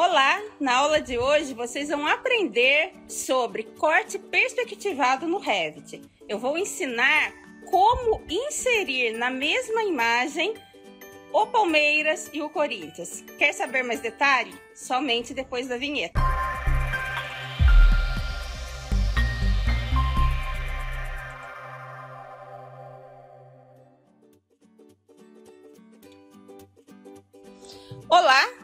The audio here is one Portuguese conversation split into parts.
Olá! Na aula de hoje vocês vão aprender sobre corte perspectivado no Revit. Eu vou ensinar como inserir na mesma imagem o Palmeiras e o Corinthians. Quer saber mais detalhe? Somente depois da vinheta.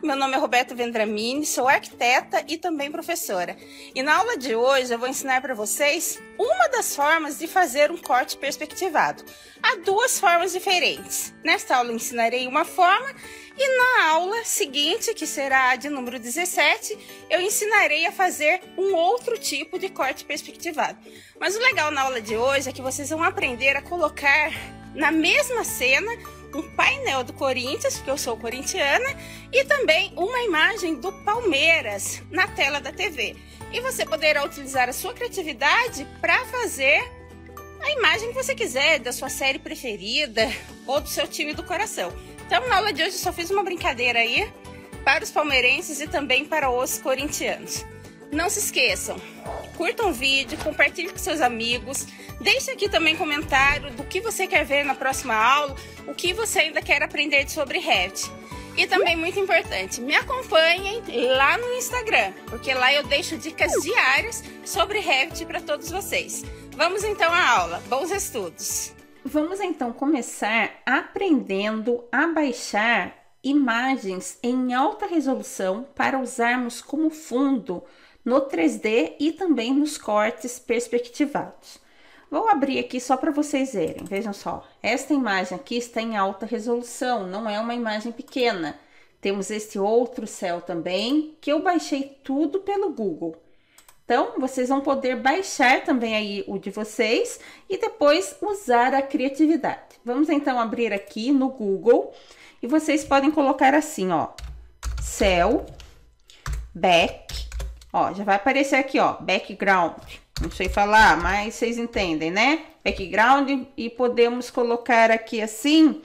Meu nome é Roberta Vendramini, sou arquiteta e também professora. E na aula de hoje eu vou ensinar para vocês uma das formas de fazer um corte perspectivado. Há duas formas diferentes. Nesta aula eu ensinarei uma forma e na aula seguinte, que será a de número 17, eu ensinarei a fazer um outro tipo de corte perspectivado. Mas o legal na aula de hoje é que vocês vão aprender a colocar na mesma cena um painel do Corinthians, porque eu sou corintiana, e também uma imagem do Palmeiras na tela da TV. E você poderá utilizar a sua criatividade para fazer a imagem que você quiser, da sua série preferida ou do seu time do coração. Então, na aula de hoje, eu só fiz uma brincadeira aí para os palmeirenses e também para os corintianos. Não se esqueçam, curta o vídeo, compartilhe com seus amigos, deixe aqui também comentário do que você quer ver na próxima aula, o que você ainda quer aprender sobre RET. E também muito importante, me acompanhem lá no Instagram, porque lá eu deixo dicas diárias sobre Revit para todos vocês. Vamos então à aula. Bons estudos. Vamos então começar aprendendo a baixar imagens em alta resolução para usarmos como fundo no 3D e também nos cortes perspectivados. Vou abrir aqui só para vocês verem, vejam só. Esta imagem aqui está em alta resolução, não é uma imagem pequena. Temos este outro céu também, que eu baixei tudo pelo Google. Então, vocês vão poder baixar também aí o de vocês e depois usar a criatividade. Vamos então abrir aqui no Google e vocês podem colocar assim, ó, céu, back, Ó, já vai aparecer aqui, ó, background. Não sei falar, mas vocês entendem, né? Background e podemos colocar aqui assim,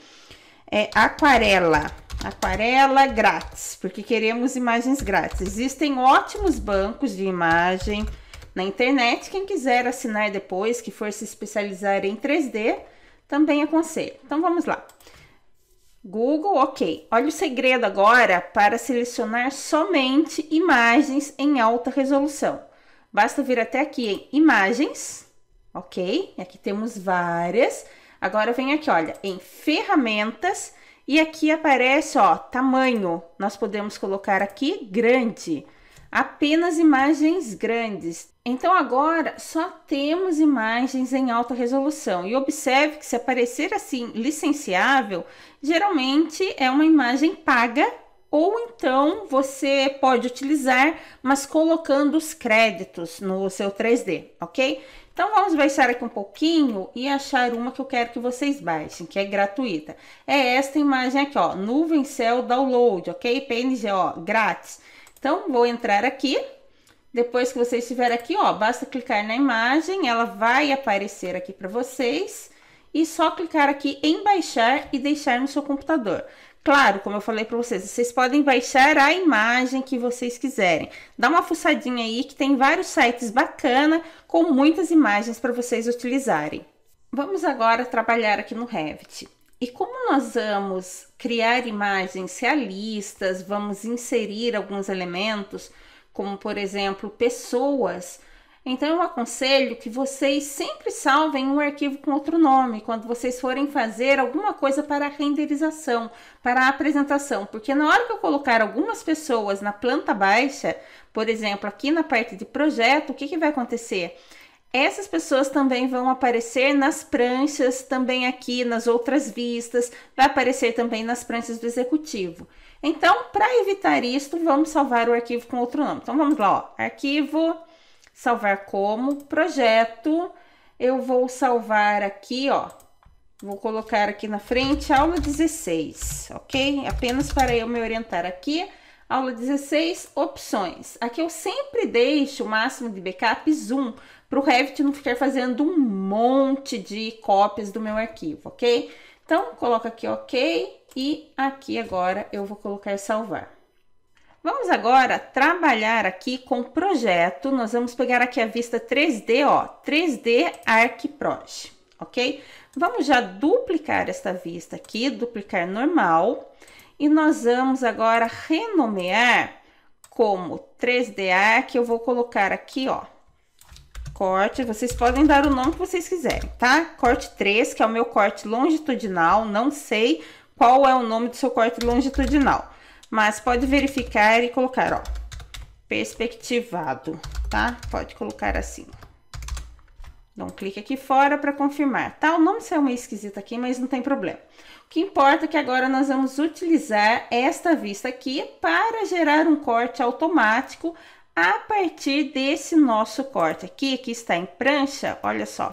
é, aquarela. Aquarela grátis, porque queremos imagens grátis. Existem ótimos bancos de imagem na internet. Quem quiser assinar depois, que for se especializar em 3D, também aconselho. Então, vamos lá. Google, ok. Olha o segredo agora para selecionar somente imagens em alta resolução. Basta vir até aqui em imagens, ok? Aqui temos várias. Agora vem aqui, olha, em ferramentas e aqui aparece, ó, tamanho. Nós podemos colocar aqui grande apenas imagens grandes. Então agora só temos imagens em alta resolução e observe que se aparecer assim licenciável, geralmente é uma imagem paga ou então você pode utilizar, mas colocando os créditos no seu 3D, ok? Então vamos baixar aqui um pouquinho e achar uma que eu quero que vocês baixem, que é gratuita. É esta imagem aqui, ó, Nuvem céu Download, ok? PNG, ó, grátis. Então, vou entrar aqui. Depois que você estiver aqui, ó, basta clicar na imagem, ela vai aparecer aqui para vocês. E só clicar aqui em baixar e deixar no seu computador. Claro, como eu falei para vocês, vocês podem baixar a imagem que vocês quiserem. Dá uma fuçadinha aí que tem vários sites bacana com muitas imagens para vocês utilizarem. Vamos agora trabalhar aqui no Revit. E como nós vamos criar imagens realistas, vamos inserir alguns elementos, como por exemplo pessoas, então eu aconselho que vocês sempre salvem um arquivo com outro nome quando vocês forem fazer alguma coisa para a renderização, para a apresentação, porque na hora que eu colocar algumas pessoas na planta baixa, por exemplo, aqui na parte de projeto, o que, que vai acontecer? Essas pessoas também vão aparecer nas pranchas, também aqui nas outras vistas, vai aparecer também nas pranchas do executivo. Então, para evitar isso, vamos salvar o arquivo com outro nome. Então, vamos lá, ó, arquivo, salvar como, projeto, eu vou salvar aqui, ó, vou colocar aqui na frente, aula 16, ok? Apenas para eu me orientar aqui, Aula 16, opções. Aqui eu sempre deixo o máximo de backups um, para o Revit não ficar fazendo um monte de cópias do meu arquivo, ok? Então, coloca aqui ok e aqui agora eu vou colocar salvar. Vamos agora trabalhar aqui com o projeto. Nós vamos pegar aqui a vista 3D, ó, 3D ArcProj, ok? Vamos já duplicar esta vista aqui, duplicar normal. E nós vamos agora renomear como 3DA, que eu vou colocar aqui, ó. Corte, vocês podem dar o nome que vocês quiserem, tá? Corte 3, que é o meu corte longitudinal, não sei qual é o nome do seu corte longitudinal. Mas pode verificar e colocar, ó, perspectivado, tá? Pode colocar assim. Dá um clique aqui fora para confirmar, tá? O nome saiu meio esquisito aqui, mas não tem problema. O que importa é que agora nós vamos utilizar esta vista aqui para gerar um corte automático a partir desse nosso corte aqui, que está em prancha. Olha só,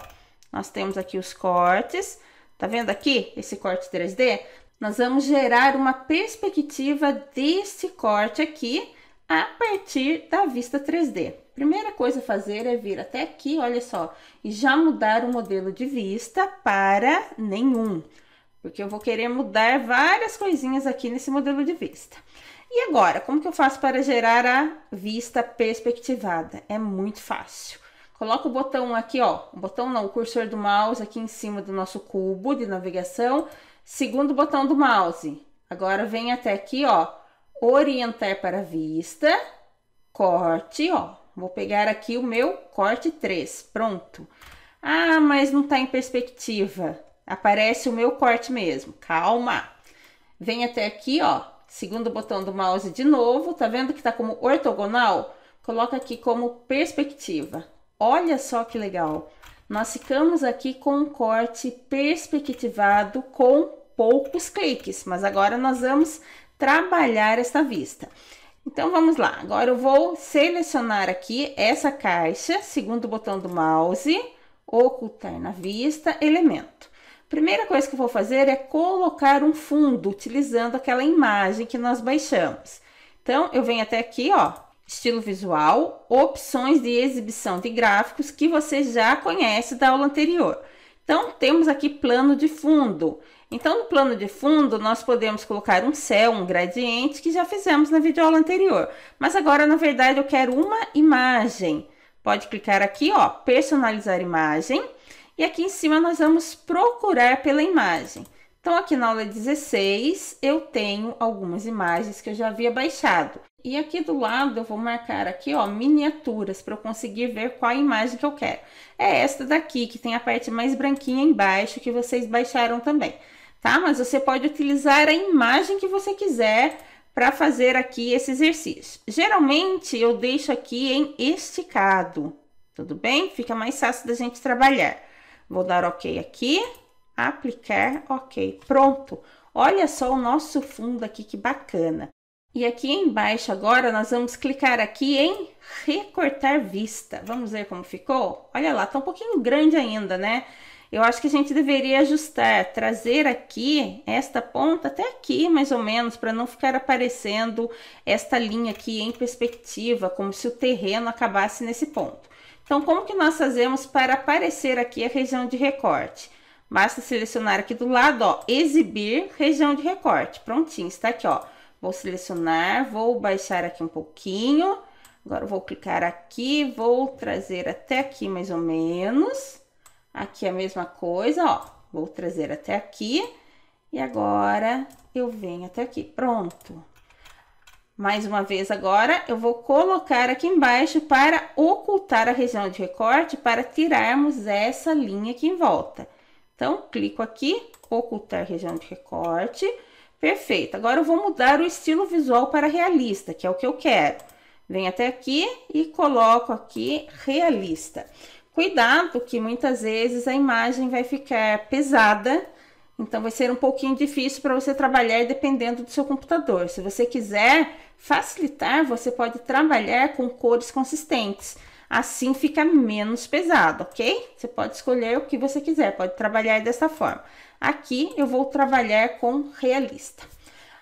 nós temos aqui os cortes, tá vendo aqui esse corte 3D? Nós vamos gerar uma perspectiva desse corte aqui a partir da vista 3D. Primeira coisa a fazer é vir até aqui, olha só, e já mudar o modelo de vista para nenhum. Porque eu vou querer mudar várias coisinhas aqui nesse modelo de vista. E agora, como que eu faço para gerar a vista perspectivada? É muito fácil. Coloca o botão aqui, ó, o botão não, o cursor do mouse aqui em cima do nosso cubo de navegação, segundo botão do mouse. Agora vem até aqui, ó, orientar para vista, corte, ó. Vou pegar aqui o meu corte 3, pronto. Ah, mas não tá em perspectiva aparece o meu corte mesmo. Calma! Vem até aqui, ó, segundo botão do mouse de novo, tá vendo que tá como ortogonal? Coloca aqui como perspectiva. Olha só que legal! Nós ficamos aqui com um corte perspectivado com poucos cliques, mas agora nós vamos trabalhar esta vista. Então, vamos lá. Agora eu vou selecionar aqui essa caixa, segundo botão do mouse, ocultar na vista, elemento primeira coisa que eu vou fazer é colocar um fundo utilizando aquela imagem que nós baixamos. Então, eu venho até aqui, ó, estilo visual, opções de exibição de gráficos que você já conhece da aula anterior. Então, temos aqui plano de fundo. Então, no plano de fundo, nós podemos colocar um céu, um gradiente, que já fizemos na videoaula anterior. Mas agora, na verdade, eu quero uma imagem. Pode clicar aqui, ó, personalizar imagem e aqui em cima nós vamos procurar pela imagem. Então, aqui na aula 16, eu tenho algumas imagens que eu já havia baixado. E aqui do lado eu vou marcar aqui, ó, miniaturas, para eu conseguir ver qual a imagem que eu quero. É esta daqui, que tem a parte mais branquinha embaixo, que vocês baixaram também, tá? Mas você pode utilizar a imagem que você quiser para fazer aqui esse exercício. Geralmente, eu deixo aqui em esticado, tudo bem? Fica mais fácil da gente trabalhar. Vou dar OK aqui, aplicar, OK. Pronto. Olha só o nosso fundo aqui, que bacana. E aqui embaixo agora nós vamos clicar aqui em recortar vista. Vamos ver como ficou? Olha lá, tá um pouquinho grande ainda, né? Eu acho que a gente deveria ajustar, trazer aqui esta ponta até aqui, mais ou menos, para não ficar aparecendo esta linha aqui em perspectiva, como se o terreno acabasse nesse ponto. Então, como que nós fazemos para aparecer aqui a região de recorte? Basta selecionar aqui do lado, ó, exibir região de recorte. Prontinho, está aqui, ó. Vou selecionar, vou baixar aqui um pouquinho. Agora vou clicar aqui, vou trazer até aqui mais ou menos. Aqui é a mesma coisa, ó. Vou trazer até aqui. E agora eu venho até aqui. Pronto. Mais uma vez agora, eu vou colocar aqui embaixo para ocultar a região de recorte, para tirarmos essa linha aqui em volta. Então, clico aqui, ocultar região de recorte. Perfeito. Agora eu vou mudar o estilo visual para realista, que é o que eu quero. Venho até aqui e coloco aqui realista. Cuidado que muitas vezes a imagem vai ficar pesada, então vai ser um pouquinho difícil para você trabalhar dependendo do seu computador. Se você quiser Facilitar, você pode trabalhar com cores consistentes. Assim fica menos pesado, ok? Você pode escolher o que você quiser, pode trabalhar dessa forma. Aqui eu vou trabalhar com realista.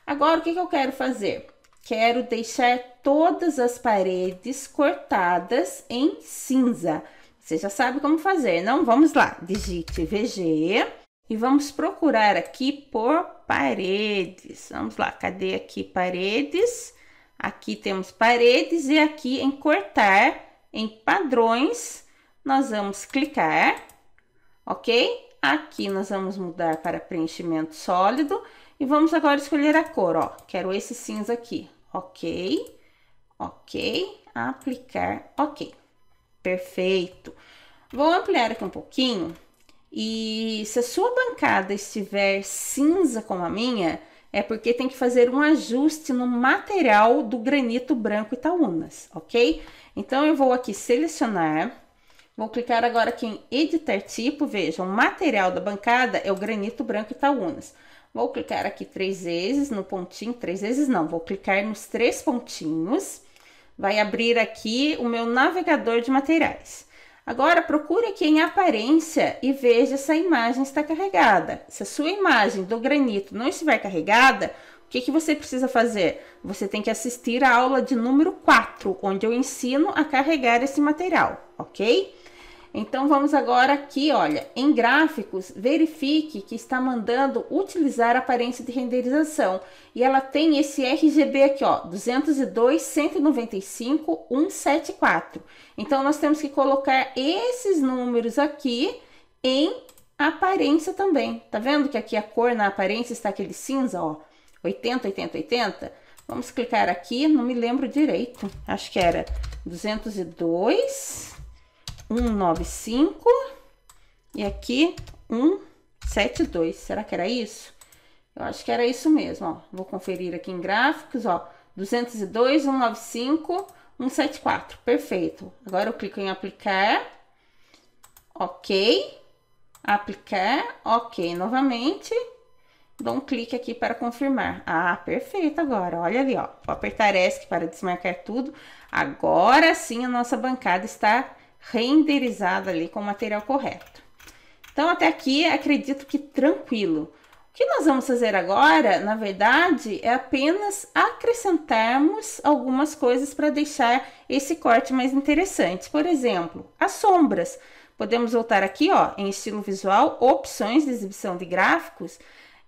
Agora, o que, que eu quero fazer? Quero deixar todas as paredes cortadas em cinza. Você já sabe como fazer, não? Vamos lá, digite VG e vamos procurar aqui por paredes. Vamos lá, cadê aqui paredes? Aqui temos paredes e aqui em cortar, em padrões, nós vamos clicar, ok? Aqui nós vamos mudar para preenchimento sólido e vamos agora escolher a cor, ó. Quero esse cinza aqui, ok? Ok, aplicar, ok. Perfeito. Vou ampliar aqui um pouquinho e se a sua bancada estiver cinza como a minha, é porque tem que fazer um ajuste no material do granito branco Itaúnas, ok? Então, eu vou aqui selecionar, vou clicar agora aqui em editar tipo, vejam, o material da bancada é o granito branco Itaúnas. Vou clicar aqui três vezes no pontinho, três vezes não, vou clicar nos três pontinhos, vai abrir aqui o meu navegador de materiais. Agora procure aqui em aparência e veja se a imagem está carregada. Se a sua imagem do granito não estiver carregada, o que, que você precisa fazer? Você tem que assistir a aula de número 4, onde eu ensino a carregar esse material, ok? Então vamos agora aqui, olha, em gráficos, verifique que está mandando utilizar a aparência de renderização e ela tem esse RGB aqui, ó, 202 195 174. Então nós temos que colocar esses números aqui em aparência também. Tá vendo que aqui a cor na aparência está aquele cinza, ó, 80 80 80. Vamos clicar aqui, não me lembro direito. Acho que era 202 195 e aqui 172. Será que era isso? Eu acho que era isso mesmo, ó. Vou conferir aqui em gráficos, ó. 202, 195, 174. Perfeito. Agora eu clico em aplicar. OK. Aplicar. OK, novamente. Dou um clique aqui para confirmar. Ah, perfeito agora. Olha ali, ó. Vou apertar ESC para desmarcar tudo. Agora sim a nossa bancada está renderizada ali com o material correto. Então, até aqui, acredito que tranquilo. O que nós vamos fazer agora, na verdade, é apenas acrescentarmos algumas coisas para deixar esse corte mais interessante. Por exemplo, as sombras. Podemos voltar aqui, ó, em estilo visual, opções de exibição de gráficos.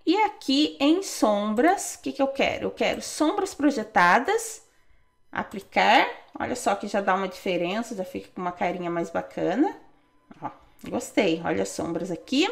E aqui em sombras, o que, que eu quero? Eu quero sombras projetadas, aplicar Olha só que já dá uma diferença, já fica com uma carinha mais bacana. Ó, gostei. Olha as sombras aqui.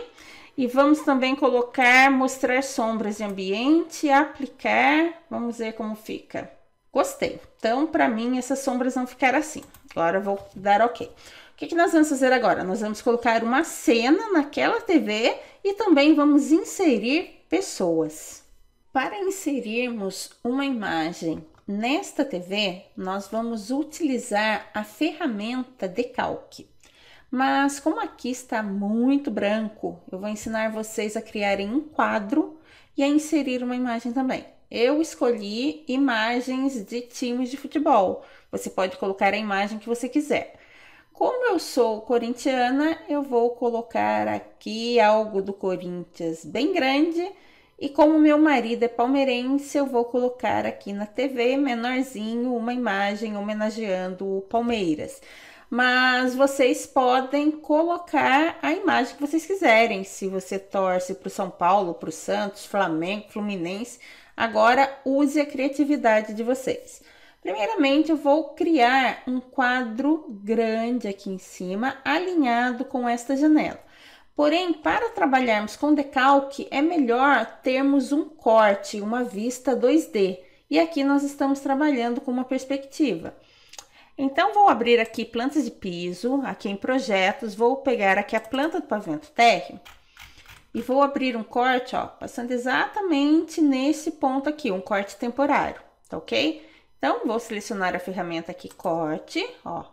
E vamos também colocar, mostrar sombras de ambiente, aplicar. Vamos ver como fica. Gostei. Então, para mim, essas sombras vão ficar assim. Agora eu vou dar ok. O que, que nós vamos fazer agora? Nós vamos colocar uma cena naquela TV e também vamos inserir pessoas. Para inserirmos uma imagem Nesta TV, nós vamos utilizar a ferramenta Decalque. Mas como aqui está muito branco, eu vou ensinar vocês a criarem um quadro e a inserir uma imagem também. Eu escolhi imagens de times de futebol. Você pode colocar a imagem que você quiser. Como eu sou corintiana, eu vou colocar aqui algo do Corinthians bem grande e como meu marido é palmeirense, eu vou colocar aqui na TV menorzinho uma imagem homenageando o Palmeiras. Mas vocês podem colocar a imagem que vocês quiserem. Se você torce para o São Paulo, para o Santos, Flamengo, Fluminense, agora use a criatividade de vocês. Primeiramente, eu vou criar um quadro grande aqui em cima, alinhado com esta janela. Porém, para trabalharmos com decalque, é melhor termos um corte, uma vista 2D. E aqui nós estamos trabalhando com uma perspectiva. Então, vou abrir aqui plantas de piso, aqui em projetos, vou pegar aqui a planta do pavimento térreo e vou abrir um corte, ó, passando exatamente nesse ponto aqui, um corte temporário, tá ok? Então, vou selecionar a ferramenta aqui, corte, ó,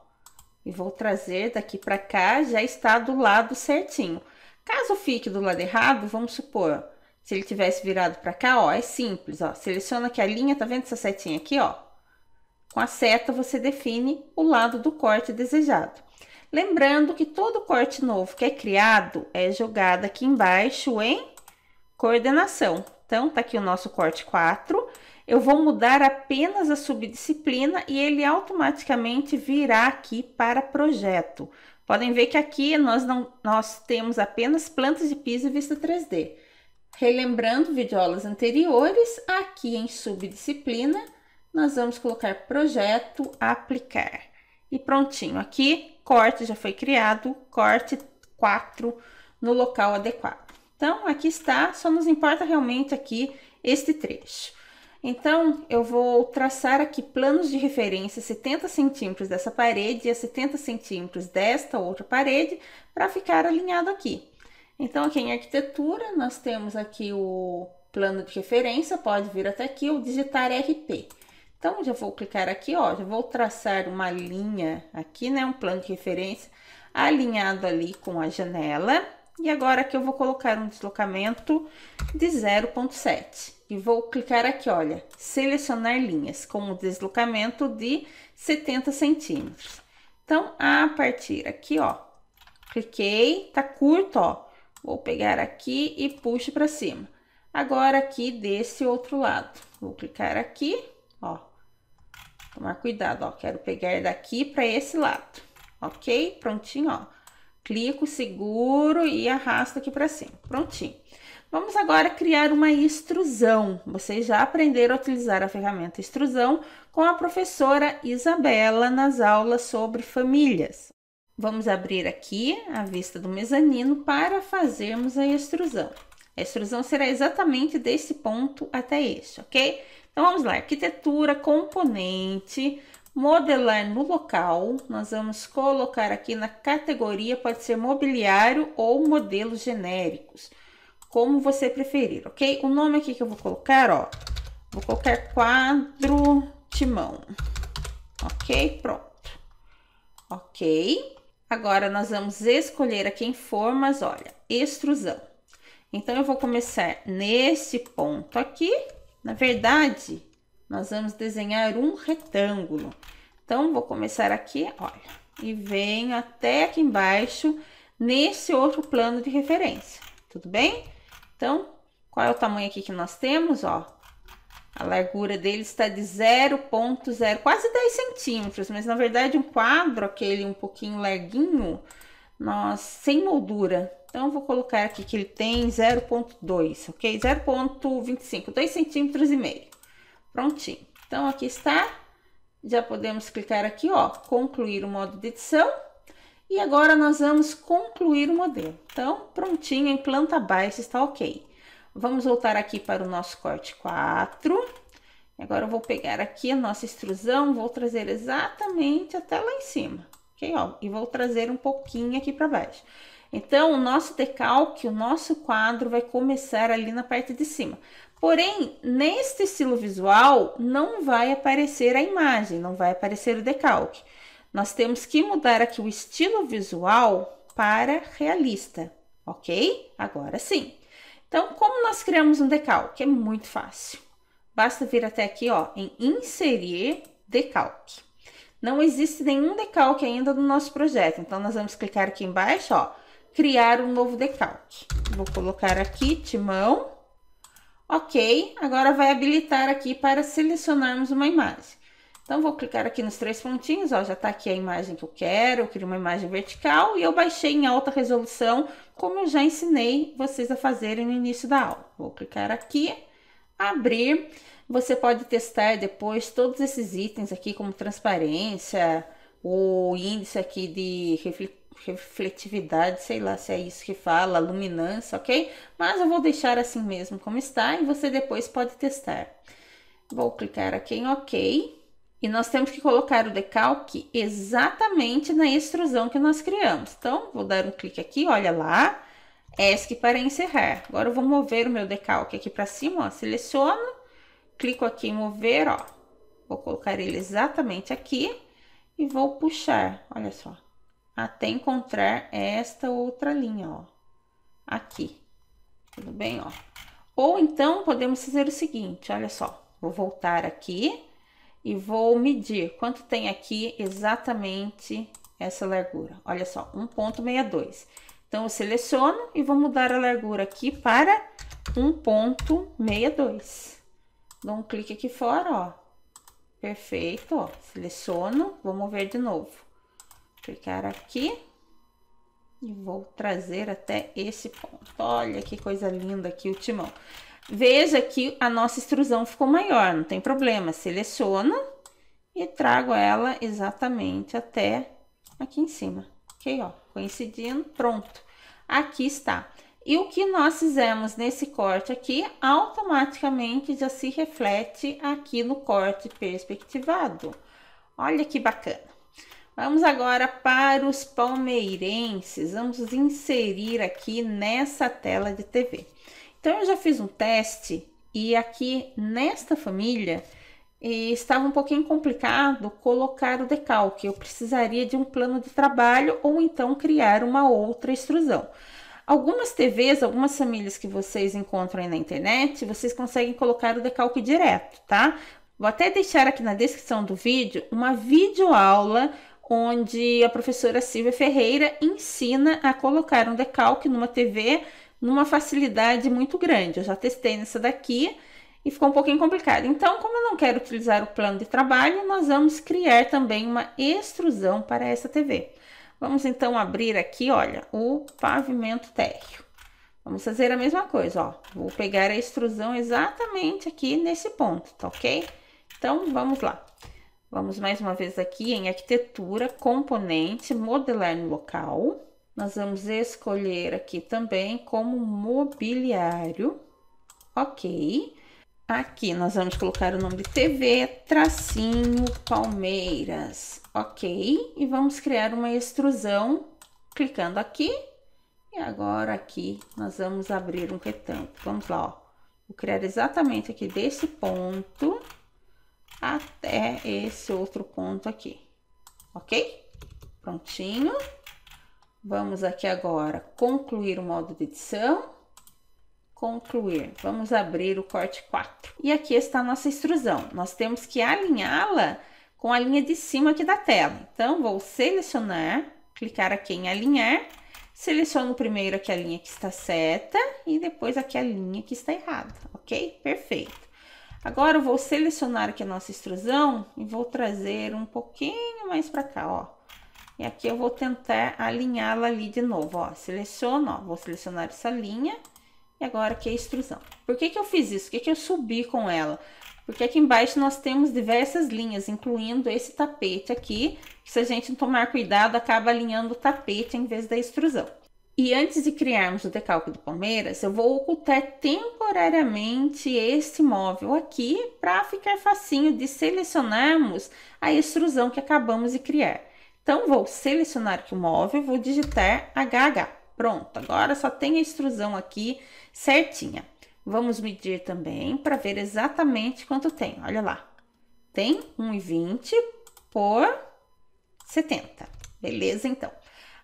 e vou trazer daqui para cá, já está do lado certinho. Caso fique do lado errado, vamos supor, se ele tivesse virado para cá, ó, é simples, ó. Seleciona aqui a linha, tá vendo essa setinha aqui, ó? Com a seta você define o lado do corte desejado. Lembrando que todo corte novo que é criado é jogado aqui embaixo em coordenação. Então, tá aqui o nosso corte 4 eu vou mudar apenas a subdisciplina e ele automaticamente virá aqui para projeto. Podem ver que aqui nós, não, nós temos apenas plantas de piso e vista 3D. Relembrando videoaulas anteriores, aqui em subdisciplina, nós vamos colocar projeto, aplicar. E prontinho, aqui corte já foi criado, corte 4 no local adequado. Então, aqui está, só nos importa realmente aqui este trecho. Então, eu vou traçar aqui planos de referência 70 centímetros dessa parede e a 70 centímetros desta outra parede para ficar alinhado aqui. Então, aqui em arquitetura, nós temos aqui o plano de referência, pode vir até aqui ou digitar RP. Então, já vou clicar aqui, ó, já vou traçar uma linha aqui, né, um plano de referência alinhado ali com a janela. E agora aqui eu vou colocar um deslocamento de 0.7 e vou clicar aqui, olha, selecionar linhas com um deslocamento de 70 centímetros. Então, a partir aqui, ó, cliquei, tá curto, ó, vou pegar aqui e puxo para cima. Agora, aqui desse outro lado, vou clicar aqui, ó, tomar cuidado, ó, quero pegar daqui para esse lado, ok? Prontinho, ó, clico, seguro e arrasto aqui para cima, prontinho. Vamos agora criar uma extrusão. Vocês já aprenderam a utilizar a ferramenta extrusão com a professora Isabela nas aulas sobre famílias. Vamos abrir aqui a vista do mezanino para fazermos a extrusão. A extrusão será exatamente desse ponto até este, ok? Então vamos lá, arquitetura, componente, modelar no local. Nós vamos colocar aqui na categoria, pode ser mobiliário ou modelos genéricos como você preferir, ok? O nome aqui que eu vou colocar, ó, vou colocar quadro timão, ok? Pronto, ok? Agora, nós vamos escolher aqui em formas, olha, extrusão. Então, eu vou começar nesse ponto aqui. Na verdade, nós vamos desenhar um retângulo. Então, vou começar aqui, olha, e venho até aqui embaixo, nesse outro plano de referência, tudo bem? Então, qual é o tamanho aqui que nós temos, ó? A largura dele está de 0.0, quase 10 centímetros, mas na verdade um quadro, aquele um pouquinho larguinho, nós sem moldura. Então, vou colocar aqui que ele tem 0.2, ok? 0.25, 2 centímetros e meio. Prontinho. Então, aqui está. Já podemos clicar aqui, ó, concluir o modo de edição. E agora nós vamos concluir o modelo. Então, prontinho, em planta baixa está ok. Vamos voltar aqui para o nosso corte 4. Agora eu vou pegar aqui a nossa extrusão, vou trazer exatamente até lá em cima, ok? Ó, e vou trazer um pouquinho aqui para baixo. Então, o nosso decalque, o nosso quadro vai começar ali na parte de cima. Porém, neste estilo visual, não vai aparecer a imagem, não vai aparecer o decalque. Nós temos que mudar aqui o estilo visual para realista, ok? Agora sim. Então, como nós criamos um decalque? É muito fácil. Basta vir até aqui, ó, em inserir decalque. Não existe nenhum decalque ainda no nosso projeto, então nós vamos clicar aqui embaixo, ó, criar um novo decalque. Vou colocar aqui timão. Ok, agora vai habilitar aqui para selecionarmos uma imagem. Então, vou clicar aqui nos três pontinhos, ó, já está aqui a imagem que eu quero, eu queria uma imagem vertical e eu baixei em alta resolução, como eu já ensinei vocês a fazerem no início da aula. Vou clicar aqui, abrir, você pode testar depois todos esses itens aqui, como transparência, o índice aqui de refletividade, sei lá se é isso que fala, luminância, ok? Mas eu vou deixar assim mesmo como está e você depois pode testar. Vou clicar aqui em OK e nós temos que colocar o decalque exatamente na extrusão que nós criamos. Então, vou dar um clique aqui, olha lá, ESC para encerrar. Agora eu vou mover o meu decalque aqui para cima, ó, seleciono, clico aqui em mover, ó. Vou colocar ele exatamente aqui e vou puxar, olha só, até encontrar esta outra linha, ó. Aqui, tudo bem, ó. Ou então, podemos fazer o seguinte, olha só, vou voltar aqui e vou medir quanto tem aqui exatamente essa largura. Olha só, 1.62. Então, eu seleciono e vou mudar a largura aqui para 1.62. Dou um clique aqui fora, ó. Perfeito, ó. Seleciono, vou mover de novo. Clicar aqui e vou trazer até esse ponto. Olha que coisa linda aqui o timão. Veja que a nossa extrusão ficou maior, não tem problema. Seleciono e trago ela exatamente até aqui em cima. Ok, ó, coincidindo, pronto. Aqui está. E o que nós fizemos nesse corte aqui, automaticamente já se reflete aqui no corte perspectivado. Olha que bacana. Vamos agora para os palmeirenses. Vamos inserir aqui nessa tela de TV. Então eu já fiz um teste e aqui nesta família estava um pouquinho complicado colocar o decalque. Eu precisaria de um plano de trabalho ou então criar uma outra extrusão. Algumas TVs, algumas famílias que vocês encontram aí na internet, vocês conseguem colocar o decalque direto, tá? Vou até deixar aqui na descrição do vídeo uma videoaula onde a professora Silvia Ferreira ensina a colocar um decalque numa TV numa facilidade muito grande. Eu já testei nessa daqui e ficou um pouquinho complicado. Então, como eu não quero utilizar o plano de trabalho, nós vamos criar também uma extrusão para essa TV. Vamos então abrir aqui, olha, o pavimento térreo. Vamos fazer a mesma coisa, ó. Vou pegar a extrusão exatamente aqui nesse ponto, tá ok? Então, vamos lá. Vamos mais uma vez aqui em arquitetura, componente, modelar no local. Nós vamos escolher aqui também como mobiliário. Ok. Aqui nós vamos colocar o nome de TV, tracinho Palmeiras. Ok. E vamos criar uma extrusão clicando aqui. E agora aqui nós vamos abrir um retângulo. Vamos lá, ó. Vou criar exatamente aqui desse ponto até esse outro ponto aqui. Ok? Prontinho. Vamos aqui agora concluir o modo de edição. Concluir. Vamos abrir o corte 4. E aqui está a nossa extrusão. Nós temos que alinhá-la com a linha de cima aqui da tela. Então, vou selecionar, clicar aqui em alinhar, seleciono primeiro aqui a linha que está certa e depois aqui a linha que está errada, ok? Perfeito. Agora, eu vou selecionar aqui a nossa extrusão e vou trazer um pouquinho mais para cá, ó. E aqui eu vou tentar alinhá-la ali de novo, ó. Seleciono, ó, vou selecionar essa linha. E agora aqui é a extrusão. Por que que eu fiz isso? Por que que eu subi com ela? Porque aqui embaixo nós temos diversas linhas, incluindo esse tapete aqui. Que se a gente não tomar cuidado, acaba alinhando o tapete em vez da extrusão. E antes de criarmos o decalque do Palmeiras, eu vou ocultar temporariamente esse móvel aqui para ficar facinho de selecionarmos a extrusão que acabamos de criar. Então, vou selecionar aqui o móvel, vou digitar HH. Pronto, agora só tem a extrusão aqui certinha. Vamos medir também para ver exatamente quanto tem. Olha lá, tem 1,20 por 70. Beleza, então.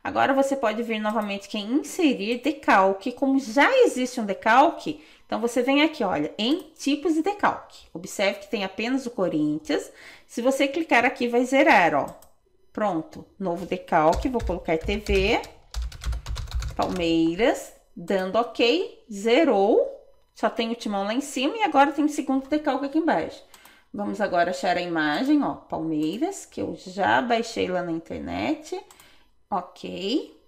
Agora você pode vir novamente aqui em inserir decalque. Como já existe um decalque, então você vem aqui, olha, em tipos de decalque. Observe que tem apenas o Corinthians. Se você clicar aqui, vai zerar, ó. Pronto, novo decalque, vou colocar TV, Palmeiras, dando ok, zerou, só tem o timão lá em cima e agora tem o segundo decalque aqui embaixo. Vamos agora achar a imagem, ó, Palmeiras, que eu já baixei lá na internet, ok.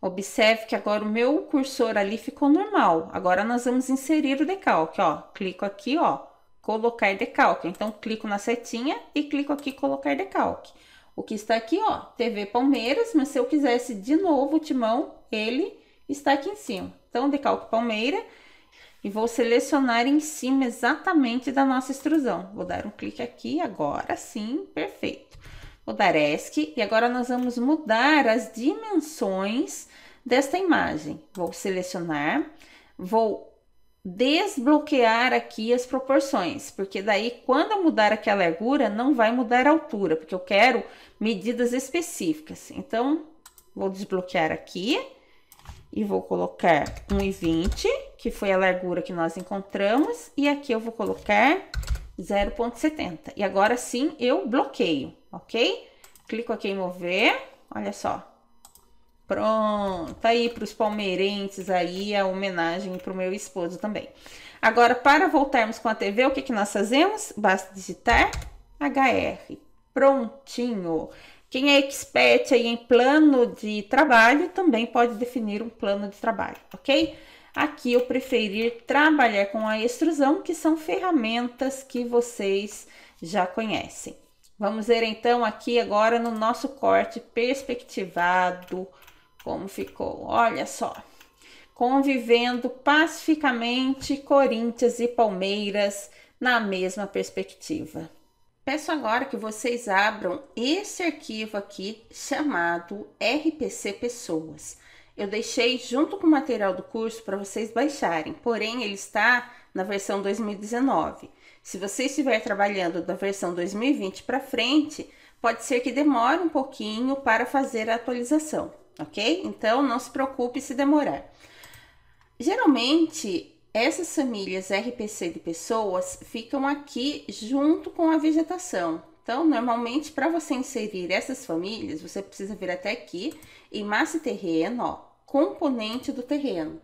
Observe que agora o meu cursor ali ficou normal, agora nós vamos inserir o decalque, ó, clico aqui, ó, colocar decalque, então clico na setinha e clico aqui colocar decalque. O que está aqui, ó, TV Palmeiras, mas se eu quisesse de novo o timão, ele está aqui em cima. Então, decalque Palmeira e vou selecionar em cima exatamente da nossa extrusão. Vou dar um clique aqui, agora sim, perfeito. Vou dar ESC e agora nós vamos mudar as dimensões desta imagem. Vou selecionar, vou desbloquear aqui as proporções, porque daí quando eu mudar aqui a largura, não vai mudar a altura, porque eu quero medidas específicas. Então, vou desbloquear aqui e vou colocar 1,20, que foi a largura que nós encontramos, e aqui eu vou colocar 0,70. E agora sim, eu bloqueio, ok? Clico aqui em mover, olha só, Pronto, tá aí para os palmeirenses aí é a homenagem para o meu esposo também. Agora, para voltarmos com a TV, o que, que nós fazemos? Basta digitar HR. Prontinho. Quem é expert aí em plano de trabalho também pode definir um plano de trabalho, ok? Aqui eu preferir trabalhar com a extrusão, que são ferramentas que vocês já conhecem. Vamos ver então aqui agora no nosso corte perspectivado, como ficou. Olha só. Convivendo pacificamente Corinthians e Palmeiras na mesma perspectiva. Peço agora que vocês abram esse arquivo aqui chamado RPC Pessoas. Eu deixei junto com o material do curso para vocês baixarem, porém ele está na versão 2019. Se você estiver trabalhando da versão 2020 para frente, pode ser que demore um pouquinho para fazer a atualização ok? Então não se preocupe se demorar. Geralmente essas famílias RPC de pessoas ficam aqui junto com a vegetação. Então, normalmente, para você inserir essas famílias, você precisa vir até aqui em massa e terreno, ó, componente do terreno.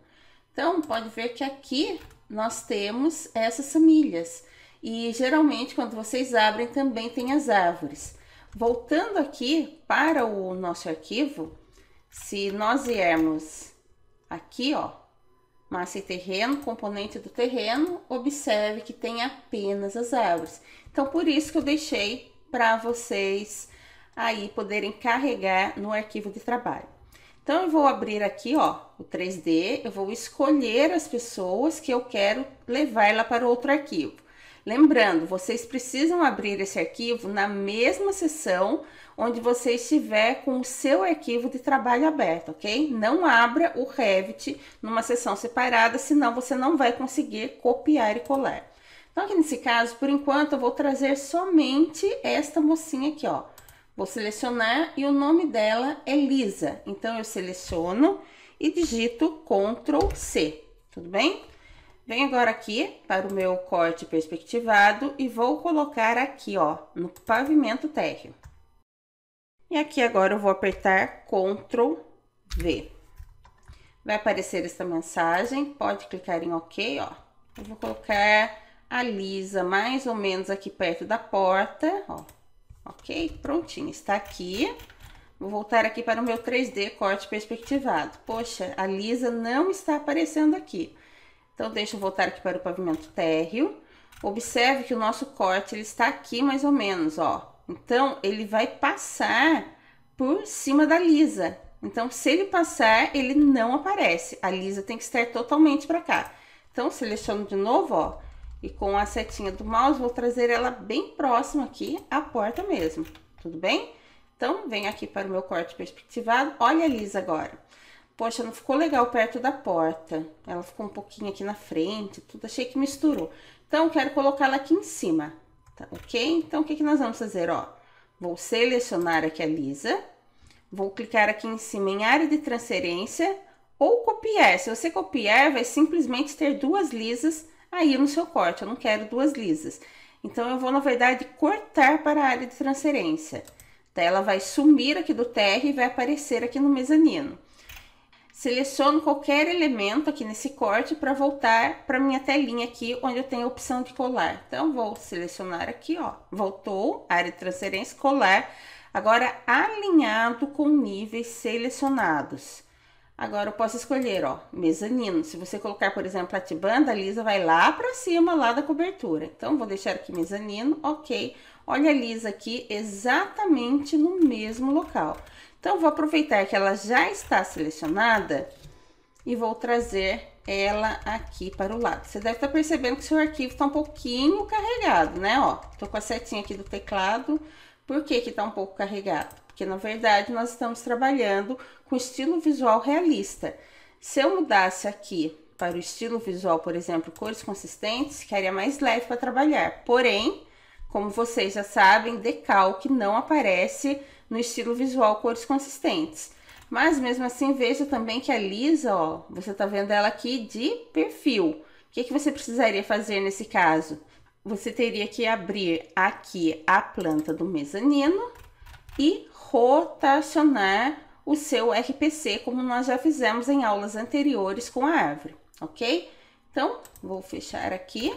Então, pode ver que aqui nós temos essas famílias. E geralmente, quando vocês abrem, também tem as árvores. Voltando aqui para o nosso arquivo, se nós viermos aqui, ó, massa e terreno, componente do terreno, observe que tem apenas as árvores. Então, por isso que eu deixei para vocês aí poderem carregar no arquivo de trabalho. Então, eu vou abrir aqui, ó, o 3D, eu vou escolher as pessoas que eu quero levar lá para outro arquivo. Lembrando, vocês precisam abrir esse arquivo na mesma sessão onde você estiver com o seu arquivo de trabalho aberto, ok? Não abra o Revit numa seção separada, senão você não vai conseguir copiar e colar. Então, aqui nesse caso, por enquanto, eu vou trazer somente esta mocinha aqui, ó. Vou selecionar e o nome dela é Lisa. Então, eu seleciono e digito Ctrl C, tudo bem? Venho agora aqui para o meu corte perspectivado e vou colocar aqui, ó, no pavimento térreo. E aqui agora eu vou apertar Ctrl V. Vai aparecer essa mensagem, pode clicar em OK, ó. Eu vou colocar a Lisa mais ou menos aqui perto da porta, ó. Ok, prontinho, está aqui. Vou voltar aqui para o meu 3D corte perspectivado. Poxa, a Lisa não está aparecendo aqui. Então, deixa eu voltar aqui para o pavimento térreo. Observe que o nosso corte ele está aqui mais ou menos, ó. Então, ele vai passar por cima da Lisa. Então, se ele passar, ele não aparece. A Lisa tem que estar totalmente para cá. Então, seleciono de novo, ó. E com a setinha do mouse, vou trazer ela bem próxima aqui à porta mesmo. Tudo bem? Então, venho aqui para o meu corte perspectivado. Olha a Lisa agora. Poxa, não ficou legal perto da porta. Ela ficou um pouquinho aqui na frente, tudo. Achei que misturou. Então, quero colocá-la aqui em cima tá ok? Então, o que, que nós vamos fazer, ó? Vou selecionar aqui a lisa, vou clicar aqui em cima em área de transferência ou copiar. Se você copiar, vai simplesmente ter duas lisas aí no seu corte. Eu não quero duas lisas. Então, eu vou, na verdade, cortar para a área de transferência. Ela vai sumir aqui do TR e vai aparecer aqui no mezanino. Seleciono qualquer elemento aqui nesse corte para voltar para minha telinha aqui, onde eu tenho a opção de colar. Então, vou selecionar aqui, ó, voltou, área de transferência, colar. Agora, alinhado com níveis selecionados. Agora, eu posso escolher, ó, mezanino. Se você colocar, por exemplo, a tibanda lisa, vai lá para cima, lá da cobertura. Então, vou deixar aqui mezanino, ok. Olha a lisa aqui, exatamente no mesmo local. Então, vou aproveitar que ela já está selecionada e vou trazer ela aqui para o lado. Você deve estar percebendo que seu arquivo está um pouquinho carregado, né? Ó, tô com a setinha aqui do teclado. Por que que está um pouco carregado? Porque, na verdade, nós estamos trabalhando com estilo visual realista. Se eu mudasse aqui para o estilo visual, por exemplo, cores consistentes, ficaria mais leve para trabalhar. Porém, como vocês já sabem, decalque não aparece no estilo visual cores consistentes. Mas mesmo assim, veja também que a Lisa, ó, você tá vendo ela aqui de perfil. O que, que você precisaria fazer nesse caso? Você teria que abrir aqui a planta do mezanino e rotacionar o seu RPC, como nós já fizemos em aulas anteriores com a árvore, ok? Então, vou fechar aqui,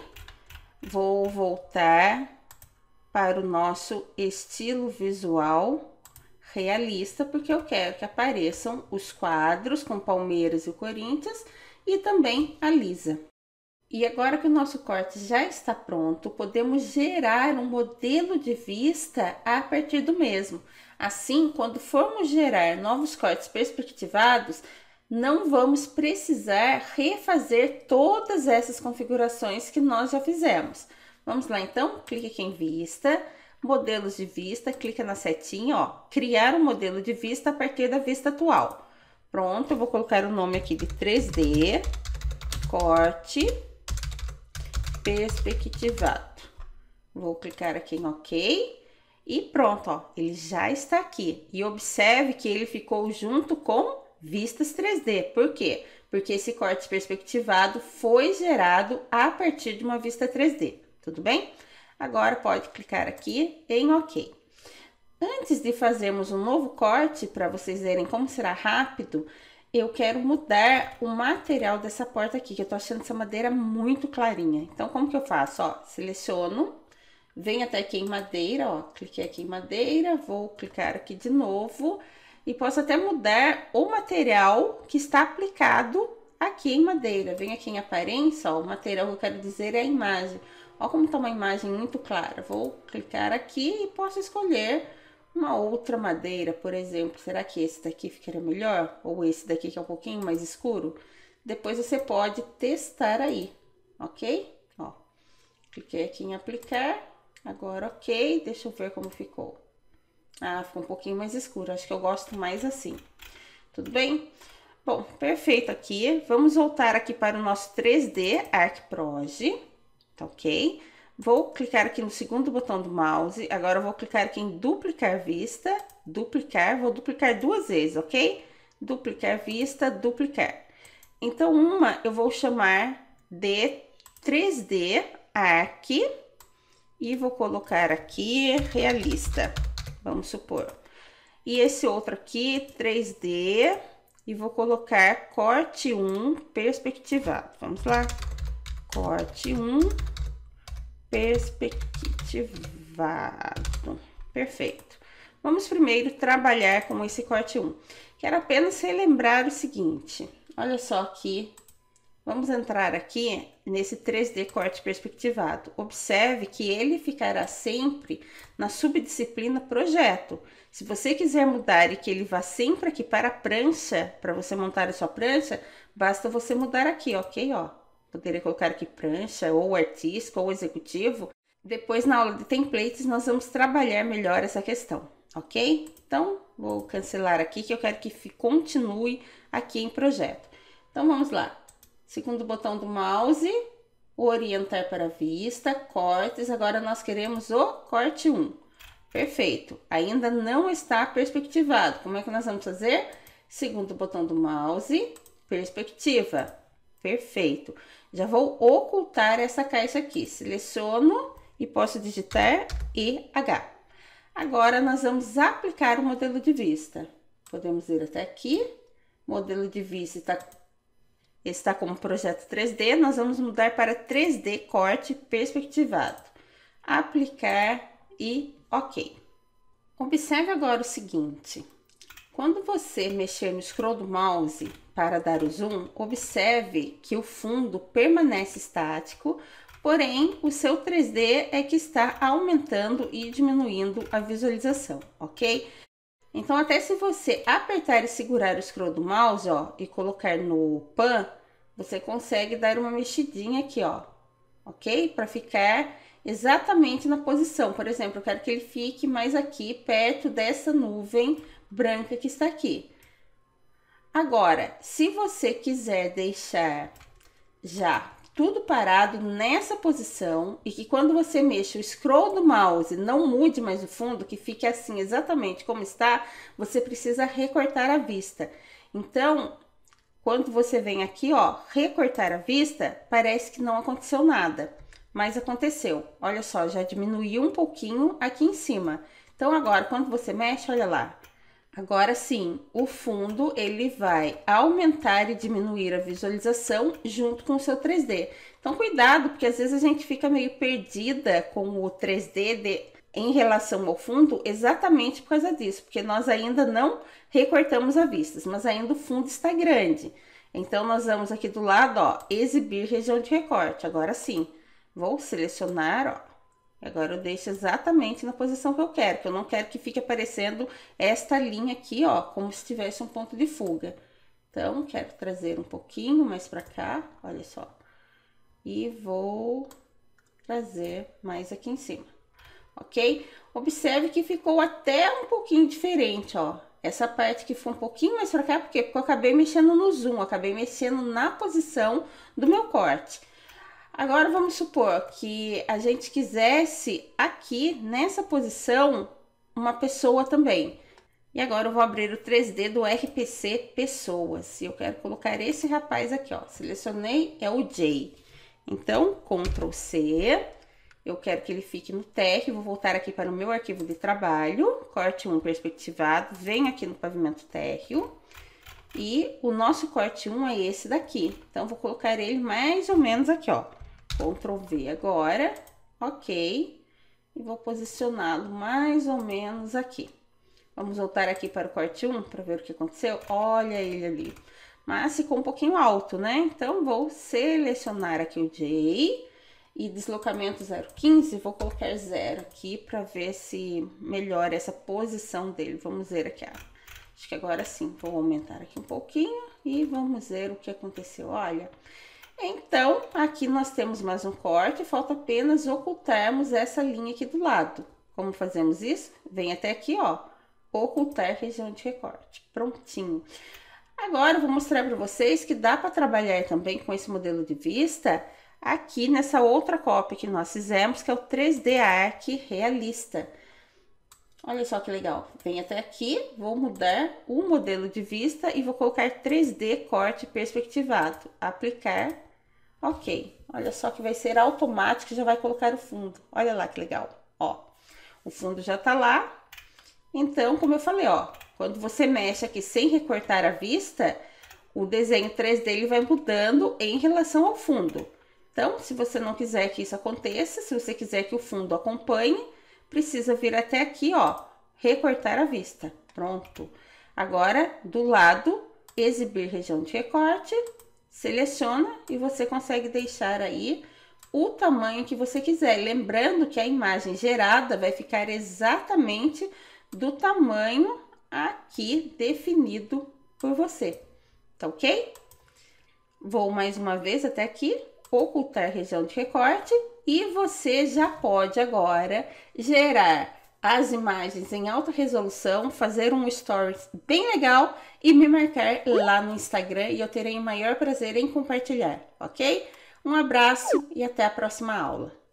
vou voltar para o nosso estilo visual realista, porque eu quero que apareçam os quadros com Palmeiras e o Corinthians e também a Lisa. E agora que o nosso corte já está pronto, podemos gerar um modelo de vista a partir do mesmo. Assim, quando formos gerar novos cortes perspectivados, não vamos precisar refazer todas essas configurações que nós já fizemos. Vamos lá então, clique aqui em vista, modelos de vista, clica na setinha, ó, criar um modelo de vista a partir da vista atual. Pronto, eu vou colocar o nome aqui de 3D, corte, perspectivado. Vou clicar aqui em OK e pronto, ó, ele já está aqui. E observe que ele ficou junto com vistas 3D. Por quê? Porque esse corte perspectivado foi gerado a partir de uma vista 3D, tudo bem? Agora pode clicar aqui em OK. Antes de fazermos um novo corte, para vocês verem como será rápido, eu quero mudar o material dessa porta aqui, que eu tô achando essa madeira muito clarinha. Então, como que eu faço? Ó, seleciono, venho até aqui em madeira, ó, cliquei aqui em madeira, vou clicar aqui de novo e posso até mudar o material que está aplicado aqui em madeira. Venho aqui em aparência, ó, o material que eu quero dizer é a imagem. Olha como está uma imagem muito clara. Vou clicar aqui e posso escolher uma outra madeira, por exemplo. Será que esse daqui ficaria melhor? Ou esse daqui que é um pouquinho mais escuro? Depois você pode testar aí, ok? Ó, cliquei aqui em aplicar. Agora, ok. Deixa eu ver como ficou. Ah, ficou um pouquinho mais escuro. Acho que eu gosto mais assim. Tudo bem? Bom, perfeito aqui. Vamos voltar aqui para o nosso 3D ArcProge. Tá ok? Vou clicar aqui no segundo botão do mouse, agora vou clicar aqui em duplicar vista, duplicar, vou duplicar duas vezes, ok? Duplicar vista, duplicar. Então, uma eu vou chamar de 3D Arc e vou colocar aqui realista, vamos supor. E esse outro aqui, 3D, e vou colocar corte 1 perspectivado. Vamos lá corte um perspectivado. Perfeito. Vamos primeiro trabalhar com esse corte 1. Quero apenas relembrar o seguinte, olha só aqui. Vamos entrar aqui nesse 3D corte perspectivado. Observe que ele ficará sempre na subdisciplina projeto. Se você quiser mudar e que ele vá sempre aqui para a prancha, para você montar a sua prancha, basta você mudar aqui, ok? Ó, poderia colocar aqui prancha, ou artístico, ou executivo. Depois, na aula de templates, nós vamos trabalhar melhor essa questão, ok? Então, vou cancelar aqui, que eu quero que continue aqui em projeto. Então, vamos lá. Segundo botão do mouse, orientar para a vista, cortes. Agora, nós queremos o corte 1. Perfeito. Ainda não está perspectivado. Como é que nós vamos fazer? Segundo botão do mouse, perspectiva. Perfeito. Já vou ocultar essa caixa aqui. Seleciono e posso digitar EH. Agora, nós vamos aplicar o modelo de vista. Podemos ir até aqui. Modelo de vista está, está como projeto 3D. Nós vamos mudar para 3D corte perspectivado. Aplicar e OK. Observe agora o seguinte. Quando você mexer no scroll do mouse para dar o zoom, observe que o fundo permanece estático, porém o seu 3D é que está aumentando e diminuindo a visualização, ok? Então, até se você apertar e segurar o scroll do mouse, ó, e colocar no pan, você consegue dar uma mexidinha aqui, ó, ok? Para ficar exatamente na posição. Por exemplo, eu quero que ele fique mais aqui, perto dessa nuvem, branca que está aqui. Agora, se você quiser deixar já tudo parado nessa posição e que quando você mexe o scroll do mouse não mude mais o fundo, que fique assim exatamente como está, você precisa recortar a vista. Então, quando você vem aqui, ó, recortar a vista, parece que não aconteceu nada, mas aconteceu. Olha só, já diminuiu um pouquinho aqui em cima. Então, agora, quando você mexe, olha lá, Agora sim, o fundo ele vai aumentar e diminuir a visualização junto com o seu 3D. Então cuidado, porque às vezes a gente fica meio perdida com o 3D de, em relação ao fundo, exatamente por causa disso, porque nós ainda não recortamos a vistas, mas ainda o fundo está grande. Então nós vamos aqui do lado, ó, exibir região de recorte. Agora sim, vou selecionar, ó, Agora eu deixo exatamente na posição que eu quero, que eu não quero que fique aparecendo esta linha aqui, ó, como se tivesse um ponto de fuga. Então, quero trazer um pouquinho mais pra cá, olha só. E vou trazer mais aqui em cima, ok? Observe que ficou até um pouquinho diferente, ó. Essa parte que foi um pouquinho mais pra cá, porque Porque eu acabei mexendo no zoom, acabei mexendo na posição do meu corte. Agora vamos supor que a gente quisesse aqui nessa posição uma pessoa também. E agora eu vou abrir o 3D do RPC Pessoas. E eu quero colocar esse rapaz aqui, ó. Selecionei, é o J. Então, Ctrl C. Eu quero que ele fique no TR. Vou voltar aqui para o meu arquivo de trabalho. Corte 1 perspectivado. Venho aqui no pavimento térreo. E o nosso corte 1 é esse daqui. Então, vou colocar ele mais ou menos aqui, ó. Ctrl V agora, ok. E vou posicioná-lo mais ou menos aqui. Vamos voltar aqui para o corte 1 para ver o que aconteceu. Olha ele ali. Mas ficou um pouquinho alto, né? Então, vou selecionar aqui o J e deslocamento 0,15. Vou colocar 0 aqui para ver se melhora essa posição dele. Vamos ver aqui. Ah, acho que agora sim. Vou aumentar aqui um pouquinho e vamos ver o que aconteceu. Olha, então, aqui nós temos mais um corte, falta apenas ocultarmos essa linha aqui do lado. Como fazemos isso? Vem até aqui, ó, ocultar região de recorte. Prontinho. Agora, eu vou mostrar para vocês que dá para trabalhar também com esse modelo de vista aqui nessa outra cópia que nós fizemos, que é o 3D Arc Realista. Olha só que legal. Vem até aqui, vou mudar o modelo de vista e vou colocar 3D corte perspectivado. Aplicar Ok, olha só que vai ser automático, já vai colocar o fundo. Olha lá que legal, ó. O fundo já tá lá. Então, como eu falei, ó, quando você mexe aqui sem recortar a vista, o desenho 3D ele vai mudando em relação ao fundo. Então, se você não quiser que isso aconteça, se você quiser que o fundo acompanhe, precisa vir até aqui, ó, recortar a vista. Pronto. Agora, do lado, exibir região de recorte, seleciona e você consegue deixar aí o tamanho que você quiser. Lembrando que a imagem gerada vai ficar exatamente do tamanho aqui definido por você, tá ok? Vou mais uma vez até aqui, ocultar a região de recorte e você já pode agora gerar as imagens em alta resolução, fazer um stories bem legal e me marcar lá no Instagram e eu terei o maior prazer em compartilhar, ok? Um abraço e até a próxima aula.